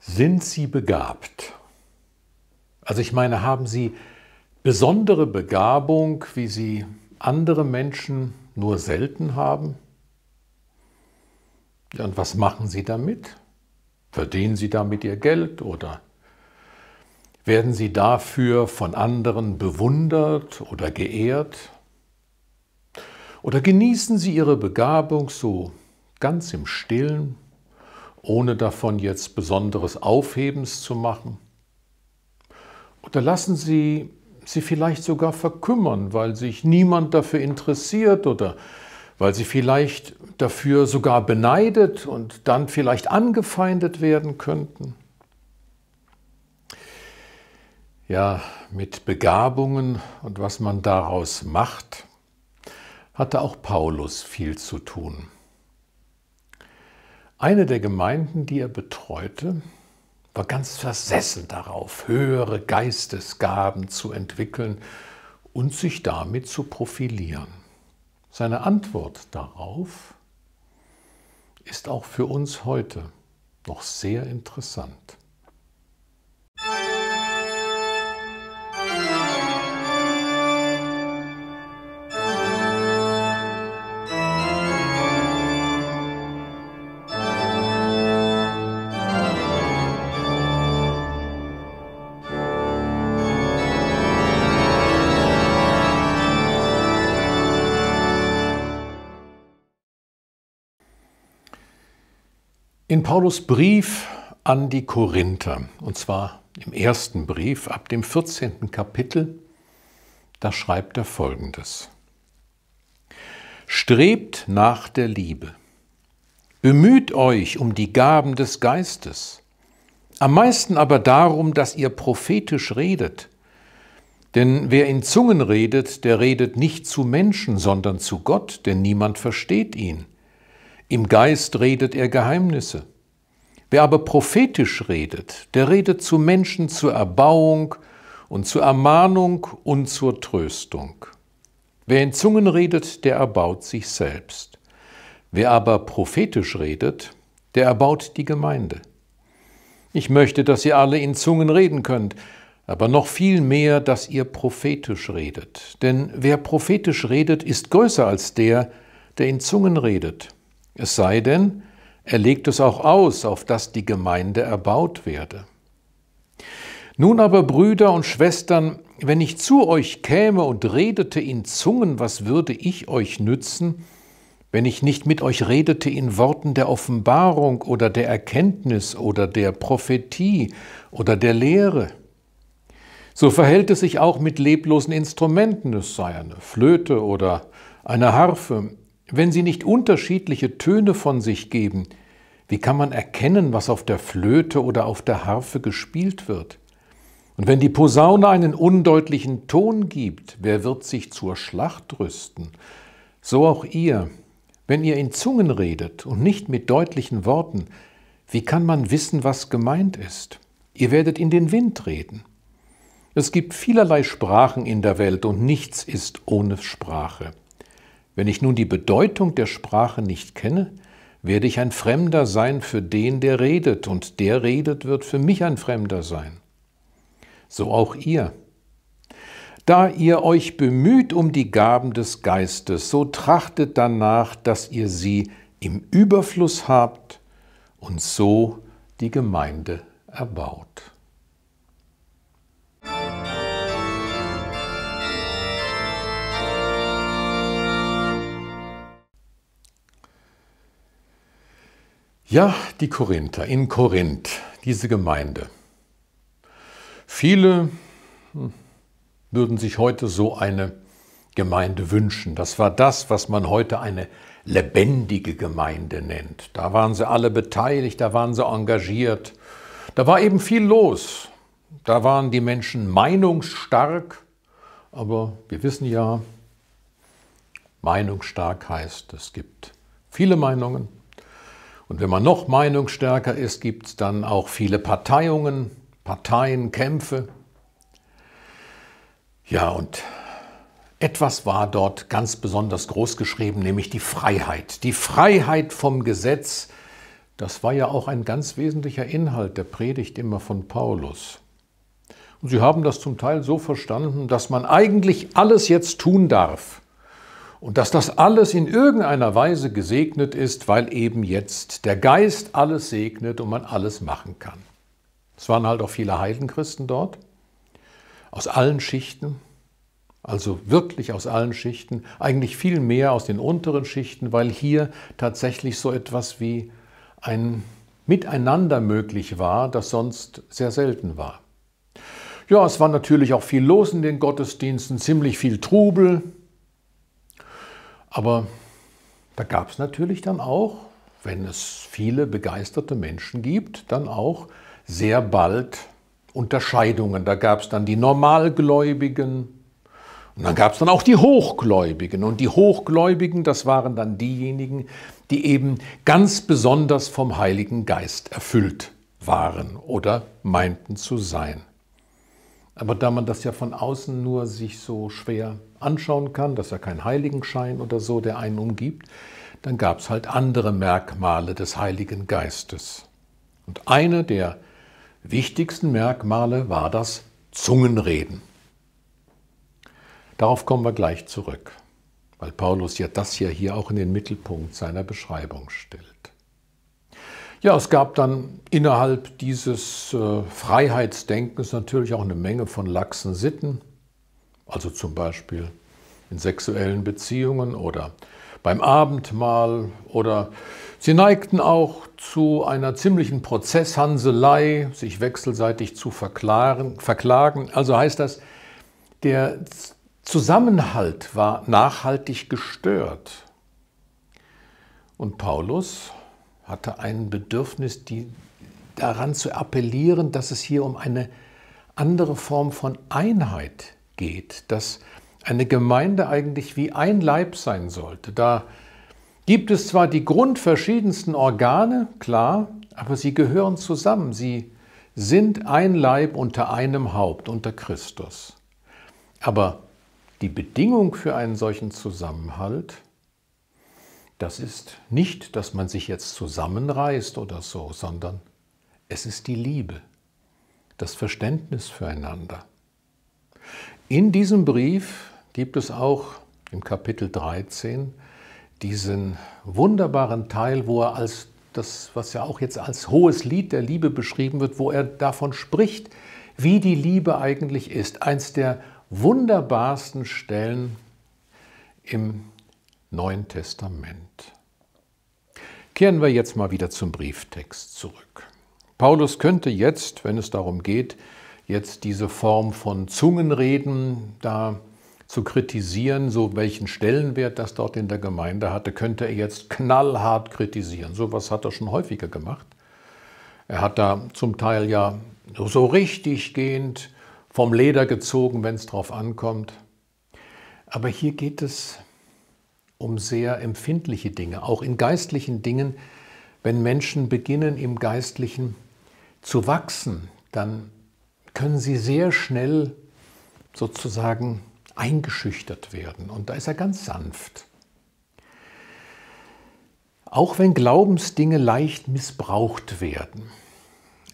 Sind Sie begabt? Also ich meine, haben Sie besondere Begabung, wie sie andere Menschen nur selten haben? Ja, und was machen Sie damit? Verdienen Sie damit Ihr Geld oder werden Sie dafür von anderen bewundert oder geehrt? Oder genießen Sie Ihre Begabung so ganz im stillen ohne davon jetzt besonderes Aufhebens zu machen. Oder lassen Sie sie vielleicht sogar verkümmern, weil sich niemand dafür interessiert oder weil sie vielleicht dafür sogar beneidet und dann vielleicht angefeindet werden könnten. Ja, mit Begabungen und was man daraus macht, hatte auch Paulus viel zu tun. Eine der Gemeinden, die er betreute, war ganz versessen darauf, höhere Geistesgaben zu entwickeln und sich damit zu profilieren. Seine Antwort darauf ist auch für uns heute noch sehr interessant. In Paulus Brief an die Korinther, und zwar im ersten Brief ab dem 14. Kapitel, da schreibt er folgendes. Strebt nach der Liebe. Bemüht euch um die Gaben des Geistes, am meisten aber darum, dass ihr prophetisch redet. Denn wer in Zungen redet, der redet nicht zu Menschen, sondern zu Gott, denn niemand versteht ihn. Im Geist redet er Geheimnisse. Wer aber prophetisch redet, der redet zu Menschen zur Erbauung und zur Ermahnung und zur Tröstung. Wer in Zungen redet, der erbaut sich selbst. Wer aber prophetisch redet, der erbaut die Gemeinde. Ich möchte, dass ihr alle in Zungen reden könnt, aber noch viel mehr, dass ihr prophetisch redet. Denn wer prophetisch redet, ist größer als der, der in Zungen redet. Es sei denn, er legt es auch aus, auf dass die Gemeinde erbaut werde. Nun aber, Brüder und Schwestern, wenn ich zu euch käme und redete in Zungen, was würde ich euch nützen, wenn ich nicht mit euch redete in Worten der Offenbarung oder der Erkenntnis oder der Prophetie oder der Lehre? So verhält es sich auch mit leblosen Instrumenten, es sei eine Flöte oder eine Harfe, wenn sie nicht unterschiedliche Töne von sich geben, wie kann man erkennen, was auf der Flöte oder auf der Harfe gespielt wird? Und wenn die Posaune einen undeutlichen Ton gibt, wer wird sich zur Schlacht rüsten? So auch ihr, wenn ihr in Zungen redet und nicht mit deutlichen Worten, wie kann man wissen, was gemeint ist? Ihr werdet in den Wind reden. Es gibt vielerlei Sprachen in der Welt und nichts ist ohne Sprache. Wenn ich nun die Bedeutung der Sprache nicht kenne, werde ich ein Fremder sein für den, der redet, und der redet, wird für mich ein Fremder sein. So auch ihr. Da ihr euch bemüht um die Gaben des Geistes, so trachtet danach, dass ihr sie im Überfluss habt und so die Gemeinde erbaut. Ja, die Korinther in Korinth, diese Gemeinde. Viele hm, würden sich heute so eine Gemeinde wünschen. Das war das, was man heute eine lebendige Gemeinde nennt. Da waren sie alle beteiligt, da waren sie engagiert, da war eben viel los. Da waren die Menschen meinungsstark, aber wir wissen ja, Meinungsstark heißt, es gibt viele Meinungen, und wenn man noch meinungsstärker ist, gibt es dann auch viele Parteiungen, Parteienkämpfe. Ja, und etwas war dort ganz besonders groß geschrieben, nämlich die Freiheit. Die Freiheit vom Gesetz, das war ja auch ein ganz wesentlicher Inhalt der Predigt immer von Paulus. Und sie haben das zum Teil so verstanden, dass man eigentlich alles jetzt tun darf. Und dass das alles in irgendeiner Weise gesegnet ist, weil eben jetzt der Geist alles segnet und man alles machen kann. Es waren halt auch viele Heidenchristen dort, aus allen Schichten, also wirklich aus allen Schichten, eigentlich viel mehr aus den unteren Schichten, weil hier tatsächlich so etwas wie ein Miteinander möglich war, das sonst sehr selten war. Ja, es war natürlich auch viel los in den Gottesdiensten, ziemlich viel Trubel, aber da gab es natürlich dann auch, wenn es viele begeisterte Menschen gibt, dann auch sehr bald Unterscheidungen. Da gab es dann die Normalgläubigen und dann gab es dann auch die Hochgläubigen. Und die Hochgläubigen, das waren dann diejenigen, die eben ganz besonders vom Heiligen Geist erfüllt waren oder meinten zu sein. Aber da man das ja von außen nur sich so schwer anschauen kann, dass ja kein Heiligenschein oder so, der einen umgibt, dann gab es halt andere Merkmale des Heiligen Geistes. Und eine der wichtigsten Merkmale war das Zungenreden. Darauf kommen wir gleich zurück, weil Paulus ja das ja hier auch in den Mittelpunkt seiner Beschreibung stellt. Ja, es gab dann innerhalb dieses äh, Freiheitsdenkens natürlich auch eine Menge von laxen Sitten, also zum Beispiel in sexuellen Beziehungen oder beim Abendmahl oder sie neigten auch zu einer ziemlichen Prozesshanselei, sich wechselseitig zu verklagen. verklagen. Also heißt das, der Zusammenhalt war nachhaltig gestört. Und Paulus hatte ein Bedürfnis, die, daran zu appellieren, dass es hier um eine andere Form von Einheit geht, dass eine Gemeinde eigentlich wie ein Leib sein sollte. Da gibt es zwar die grundverschiedensten Organe, klar, aber sie gehören zusammen, sie sind ein Leib unter einem Haupt, unter Christus. Aber die Bedingung für einen solchen Zusammenhalt das ist nicht, dass man sich jetzt zusammenreißt oder so, sondern es ist die Liebe, das Verständnis füreinander. In diesem Brief gibt es auch im Kapitel 13 diesen wunderbaren Teil, wo er als das, was ja auch jetzt als hohes Lied der Liebe beschrieben wird, wo er davon spricht, wie die Liebe eigentlich ist. Eins der wunderbarsten Stellen im Neuen Testament. Kehren wir jetzt mal wieder zum Brieftext zurück. Paulus könnte jetzt, wenn es darum geht, jetzt diese Form von Zungenreden da zu kritisieren, so welchen Stellenwert das dort in der Gemeinde hatte, könnte er jetzt knallhart kritisieren. So was hat er schon häufiger gemacht. Er hat da zum Teil ja so richtig gehend vom Leder gezogen, wenn es drauf ankommt. Aber hier geht es um sehr empfindliche Dinge, auch in geistlichen Dingen. Wenn Menschen beginnen im Geistlichen zu wachsen, dann können sie sehr schnell sozusagen eingeschüchtert werden. Und da ist er ganz sanft. Auch wenn Glaubensdinge leicht missbraucht werden,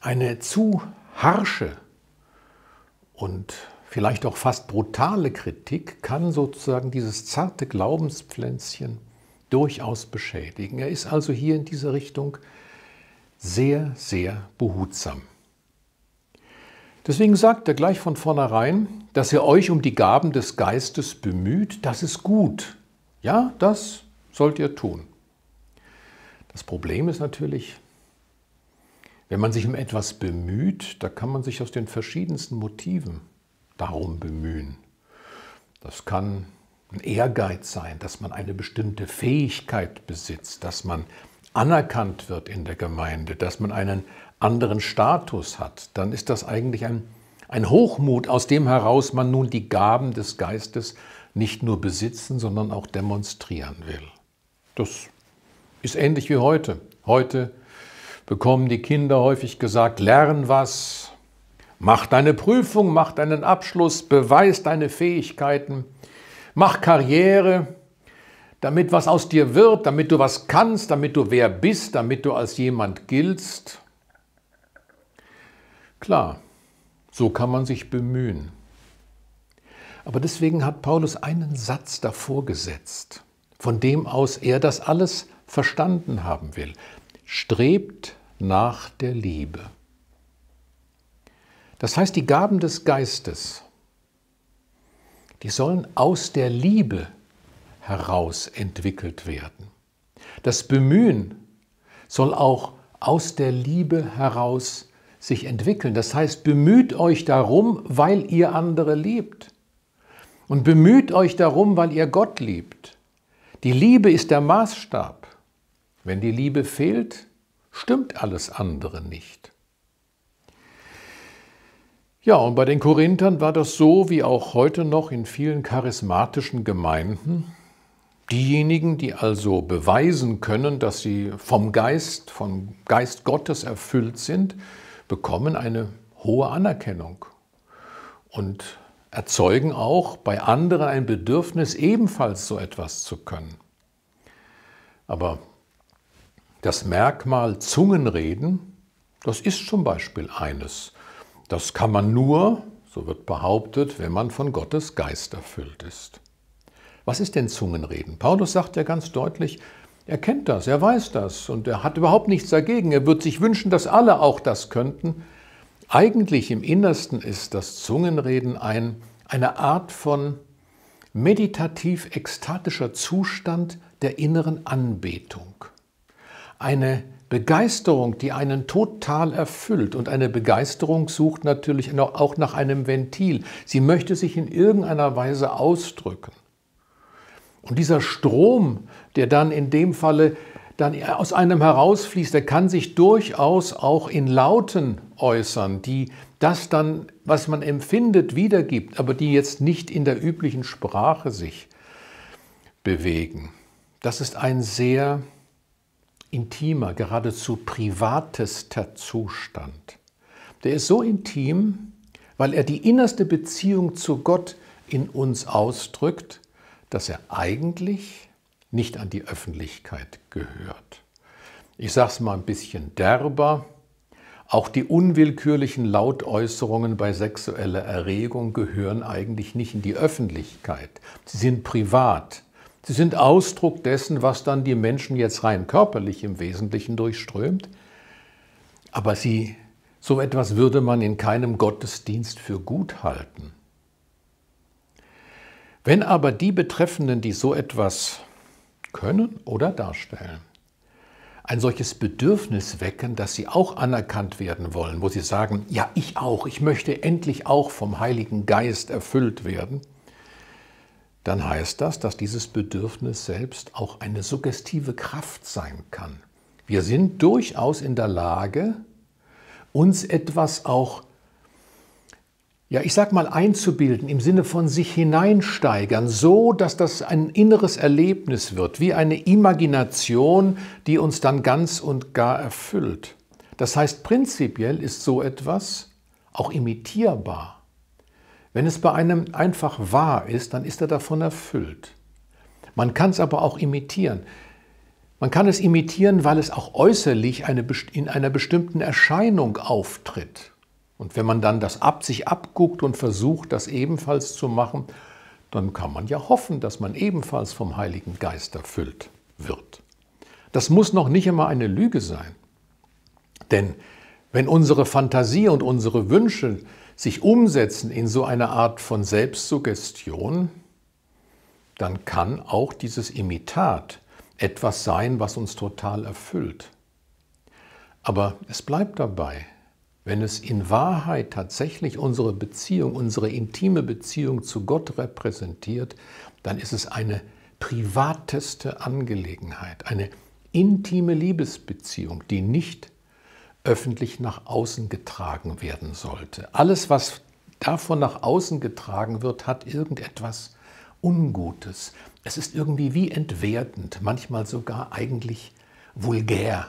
eine zu harsche und vielleicht auch fast brutale Kritik kann sozusagen dieses zarte Glaubenspflänzchen durchaus beschädigen. Er ist also hier in dieser Richtung sehr, sehr behutsam. Deswegen sagt er gleich von vornherein, dass ihr euch um die Gaben des Geistes bemüht, das ist gut. Ja, das sollt ihr tun. Das Problem ist natürlich, wenn man sich um etwas bemüht, da kann man sich aus den verschiedensten Motiven darum bemühen. Das kann ein Ehrgeiz sein, dass man eine bestimmte Fähigkeit besitzt, dass man anerkannt wird in der Gemeinde, dass man einen anderen Status hat. Dann ist das eigentlich ein, ein Hochmut, aus dem heraus man nun die Gaben des Geistes nicht nur besitzen, sondern auch demonstrieren will. Das ist ähnlich wie heute. Heute bekommen die Kinder häufig gesagt, lern was, Mach deine Prüfung, mach deinen Abschluss, beweis deine Fähigkeiten, mach Karriere, damit was aus dir wird, damit du was kannst, damit du wer bist, damit du als jemand giltst. Klar, so kann man sich bemühen. Aber deswegen hat Paulus einen Satz davor gesetzt, von dem aus er das alles verstanden haben will. Strebt nach der Liebe. Das heißt, die Gaben des Geistes, die sollen aus der Liebe heraus entwickelt werden. Das Bemühen soll auch aus der Liebe heraus sich entwickeln. Das heißt, bemüht euch darum, weil ihr andere liebt. Und bemüht euch darum, weil ihr Gott liebt. Die Liebe ist der Maßstab. Wenn die Liebe fehlt, stimmt alles andere nicht. Ja, und bei den Korinthern war das so, wie auch heute noch in vielen charismatischen Gemeinden. Diejenigen, die also beweisen können, dass sie vom Geist, vom Geist Gottes erfüllt sind, bekommen eine hohe Anerkennung und erzeugen auch bei anderen ein Bedürfnis, ebenfalls so etwas zu können. Aber das Merkmal Zungenreden, das ist zum Beispiel eines. Das kann man nur, so wird behauptet, wenn man von Gottes Geist erfüllt ist. Was ist denn Zungenreden? Paulus sagt ja ganz deutlich, er kennt das, er weiß das und er hat überhaupt nichts dagegen. Er würde sich wünschen, dass alle auch das könnten. Eigentlich im Innersten ist das Zungenreden ein, eine Art von meditativ-ekstatischer Zustand der inneren Anbetung. Eine Begeisterung, die einen total erfüllt. Und eine Begeisterung sucht natürlich auch nach einem Ventil. Sie möchte sich in irgendeiner Weise ausdrücken. Und dieser Strom, der dann in dem Falle dann aus einem herausfließt, der kann sich durchaus auch in Lauten äußern, die das dann, was man empfindet, wiedergibt, aber die jetzt nicht in der üblichen Sprache sich bewegen. Das ist ein sehr intimer, geradezu privatester Zustand. Der ist so intim, weil er die innerste Beziehung zu Gott in uns ausdrückt, dass er eigentlich nicht an die Öffentlichkeit gehört. Ich sage es mal ein bisschen derber. Auch die unwillkürlichen Lautäußerungen bei sexueller Erregung gehören eigentlich nicht in die Öffentlichkeit. Sie sind privat. Sie sind Ausdruck dessen, was dann die Menschen jetzt rein körperlich im Wesentlichen durchströmt. Aber sie, so etwas würde man in keinem Gottesdienst für gut halten. Wenn aber die Betreffenden, die so etwas können oder darstellen, ein solches Bedürfnis wecken, dass sie auch anerkannt werden wollen, wo sie sagen, ja, ich auch, ich möchte endlich auch vom Heiligen Geist erfüllt werden, dann heißt das, dass dieses Bedürfnis selbst auch eine suggestive Kraft sein kann. Wir sind durchaus in der Lage, uns etwas auch, ja, ich sag mal, einzubilden, im Sinne von sich hineinsteigern, so dass das ein inneres Erlebnis wird, wie eine Imagination, die uns dann ganz und gar erfüllt. Das heißt, prinzipiell ist so etwas auch imitierbar. Wenn es bei einem einfach wahr ist, dann ist er davon erfüllt. Man kann es aber auch imitieren. Man kann es imitieren, weil es auch äußerlich eine, in einer bestimmten Erscheinung auftritt. Und wenn man dann das ab sich abguckt und versucht, das ebenfalls zu machen, dann kann man ja hoffen, dass man ebenfalls vom Heiligen Geist erfüllt wird. Das muss noch nicht immer eine Lüge sein. Denn wenn unsere Fantasie und unsere Wünsche sich umsetzen in so eine Art von Selbstsuggestion, dann kann auch dieses Imitat etwas sein, was uns total erfüllt. Aber es bleibt dabei, wenn es in Wahrheit tatsächlich unsere Beziehung, unsere intime Beziehung zu Gott repräsentiert, dann ist es eine privateste Angelegenheit, eine intime Liebesbeziehung, die nicht öffentlich nach außen getragen werden sollte. Alles, was davon nach außen getragen wird, hat irgendetwas Ungutes. Es ist irgendwie wie entwertend, manchmal sogar eigentlich vulgär.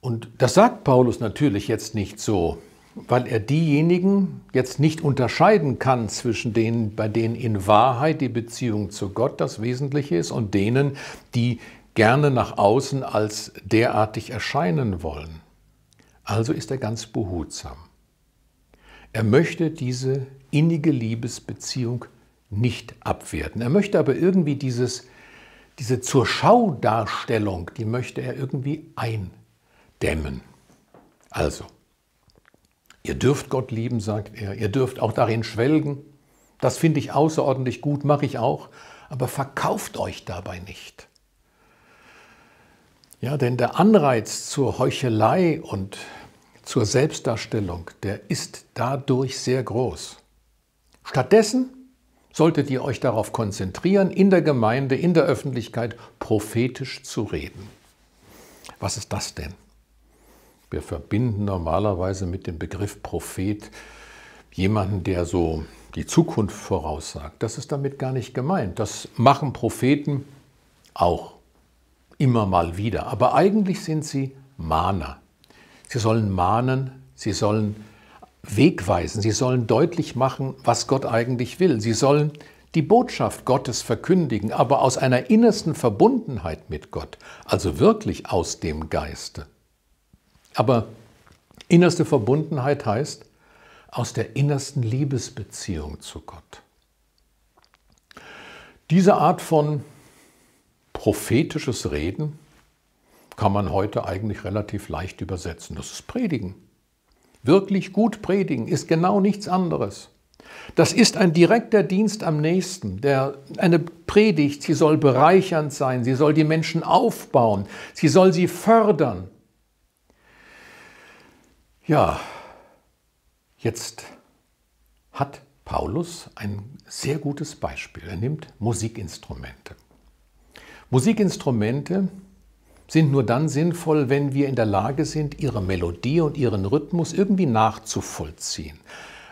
Und das sagt Paulus natürlich jetzt nicht so, weil er diejenigen jetzt nicht unterscheiden kann zwischen denen, bei denen in Wahrheit die Beziehung zu Gott das Wesentliche ist und denen, die gerne nach außen als derartig erscheinen wollen. Also ist er ganz behutsam. Er möchte diese innige Liebesbeziehung nicht abwerten. Er möchte aber irgendwie dieses, diese zur Schau Darstellung, die möchte er irgendwie eindämmen. Also, ihr dürft Gott lieben, sagt er, ihr dürft auch darin schwelgen. Das finde ich außerordentlich gut, mache ich auch, aber verkauft euch dabei nicht. Ja, denn der Anreiz zur Heuchelei und zur Selbstdarstellung, der ist dadurch sehr groß. Stattdessen solltet ihr euch darauf konzentrieren, in der Gemeinde, in der Öffentlichkeit prophetisch zu reden. Was ist das denn? Wir verbinden normalerweise mit dem Begriff Prophet jemanden, der so die Zukunft voraussagt. Das ist damit gar nicht gemeint. Das machen Propheten auch immer mal wieder. Aber eigentlich sind sie Mahner. Sie sollen mahnen, sie sollen wegweisen, sie sollen deutlich machen, was Gott eigentlich will. Sie sollen die Botschaft Gottes verkündigen, aber aus einer innersten Verbundenheit mit Gott, also wirklich aus dem Geiste. Aber innerste Verbundenheit heißt aus der innersten Liebesbeziehung zu Gott. Diese Art von prophetisches Reden kann man heute eigentlich relativ leicht übersetzen. Das ist Predigen. Wirklich gut predigen ist genau nichts anderes. Das ist ein direkter Dienst am nächsten, der, eine Predigt, sie soll bereichernd sein, sie soll die Menschen aufbauen, sie soll sie fördern. Ja, jetzt hat Paulus ein sehr gutes Beispiel. Er nimmt Musikinstrumente. Musikinstrumente sind nur dann sinnvoll, wenn wir in der Lage sind, ihre Melodie und ihren Rhythmus irgendwie nachzuvollziehen.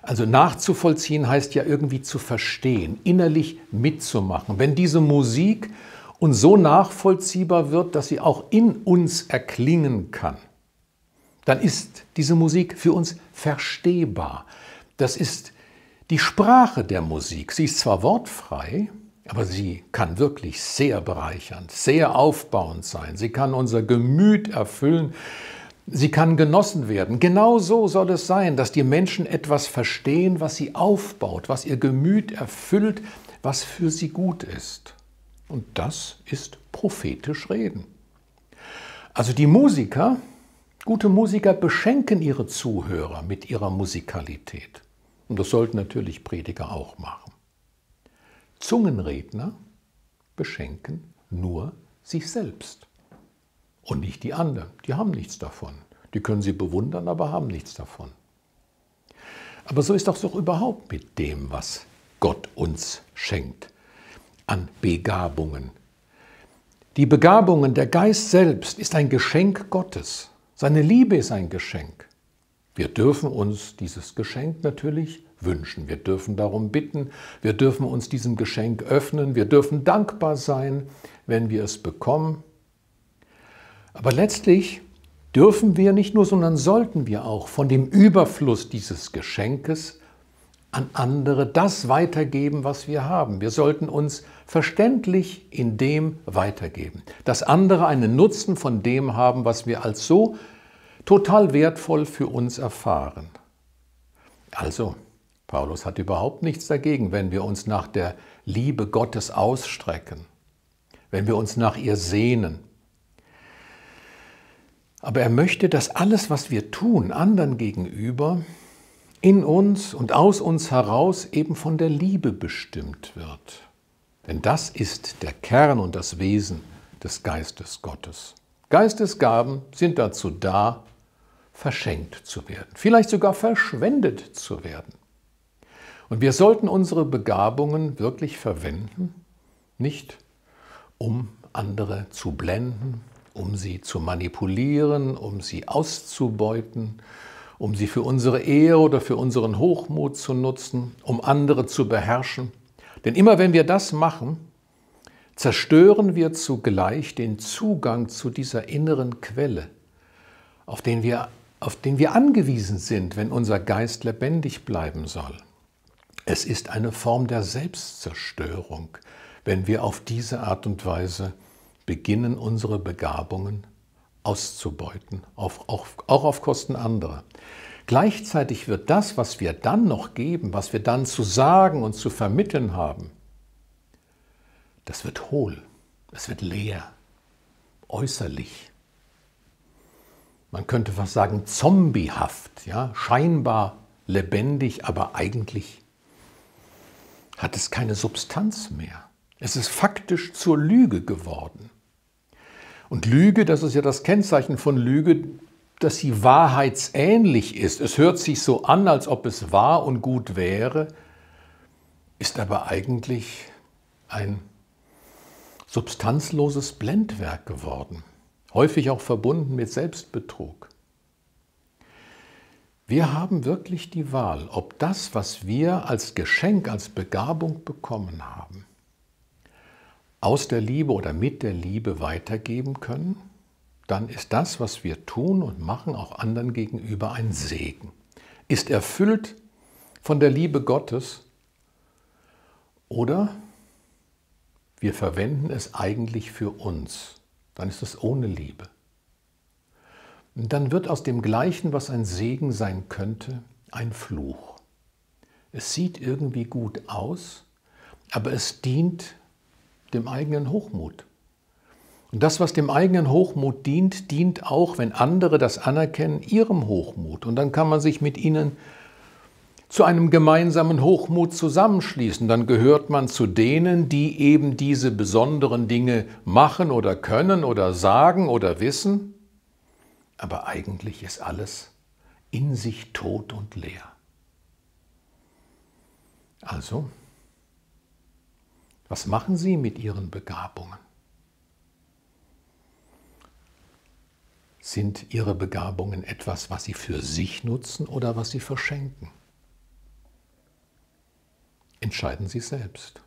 Also nachzuvollziehen heißt ja irgendwie zu verstehen, innerlich mitzumachen. Wenn diese Musik uns so nachvollziehbar wird, dass sie auch in uns erklingen kann, dann ist diese Musik für uns verstehbar. Das ist die Sprache der Musik. Sie ist zwar wortfrei, aber sie kann wirklich sehr bereichernd, sehr aufbauend sein. Sie kann unser Gemüt erfüllen. Sie kann genossen werden. Genau so soll es sein, dass die Menschen etwas verstehen, was sie aufbaut, was ihr Gemüt erfüllt, was für sie gut ist. Und das ist prophetisch reden. Also die Musiker, gute Musiker beschenken ihre Zuhörer mit ihrer Musikalität. Und das sollten natürlich Prediger auch machen. Zungenredner beschenken nur sich selbst und nicht die anderen. Die haben nichts davon. Die können sie bewundern, aber haben nichts davon. Aber so ist das doch überhaupt mit dem, was Gott uns schenkt an Begabungen. Die Begabungen, der Geist selbst ist ein Geschenk Gottes. Seine Liebe ist ein Geschenk. Wir dürfen uns dieses Geschenk natürlich wünschen. Wir dürfen darum bitten. Wir dürfen uns diesem Geschenk öffnen. Wir dürfen dankbar sein, wenn wir es bekommen. Aber letztlich dürfen wir nicht nur, sondern sollten wir auch von dem Überfluss dieses Geschenkes an andere das weitergeben, was wir haben. Wir sollten uns verständlich in dem weitergeben, dass andere einen Nutzen von dem haben, was wir als so total wertvoll für uns erfahren. Also, Paulus hat überhaupt nichts dagegen, wenn wir uns nach der Liebe Gottes ausstrecken, wenn wir uns nach ihr sehnen. Aber er möchte, dass alles, was wir tun, anderen gegenüber, in uns und aus uns heraus eben von der Liebe bestimmt wird. Denn das ist der Kern und das Wesen des Geistes Gottes. Geistesgaben sind dazu da, verschenkt zu werden, vielleicht sogar verschwendet zu werden. Und wir sollten unsere Begabungen wirklich verwenden, nicht um andere zu blenden, um sie zu manipulieren, um sie auszubeuten, um sie für unsere Ehe oder für unseren Hochmut zu nutzen, um andere zu beherrschen. Denn immer wenn wir das machen, zerstören wir zugleich den Zugang zu dieser inneren Quelle, auf den wir auf den wir angewiesen sind, wenn unser Geist lebendig bleiben soll. Es ist eine Form der Selbstzerstörung, wenn wir auf diese Art und Weise beginnen, unsere Begabungen auszubeuten, auf, auch, auch auf Kosten anderer. Gleichzeitig wird das, was wir dann noch geben, was wir dann zu sagen und zu vermitteln haben, das wird hohl, es wird leer, äußerlich man könnte fast sagen, zombiehaft, ja? scheinbar lebendig, aber eigentlich hat es keine Substanz mehr. Es ist faktisch zur Lüge geworden. Und Lüge, das ist ja das Kennzeichen von Lüge, dass sie wahrheitsähnlich ist. Es hört sich so an, als ob es wahr und gut wäre, ist aber eigentlich ein substanzloses Blendwerk geworden häufig auch verbunden mit Selbstbetrug. Wir haben wirklich die Wahl, ob das, was wir als Geschenk, als Begabung bekommen haben, aus der Liebe oder mit der Liebe weitergeben können, dann ist das, was wir tun und machen, auch anderen gegenüber ein Segen. Ist erfüllt von der Liebe Gottes oder wir verwenden es eigentlich für uns dann ist das ohne Liebe. Und dann wird aus dem Gleichen, was ein Segen sein könnte, ein Fluch. Es sieht irgendwie gut aus, aber es dient dem eigenen Hochmut. Und das, was dem eigenen Hochmut dient, dient auch, wenn andere das anerkennen, ihrem Hochmut. Und dann kann man sich mit ihnen zu einem gemeinsamen Hochmut zusammenschließen, dann gehört man zu denen, die eben diese besonderen Dinge machen oder können oder sagen oder wissen. Aber eigentlich ist alles in sich tot und leer. Also, was machen Sie mit Ihren Begabungen? Sind Ihre Begabungen etwas, was Sie für sich nutzen oder was Sie verschenken? Entscheiden Sie selbst.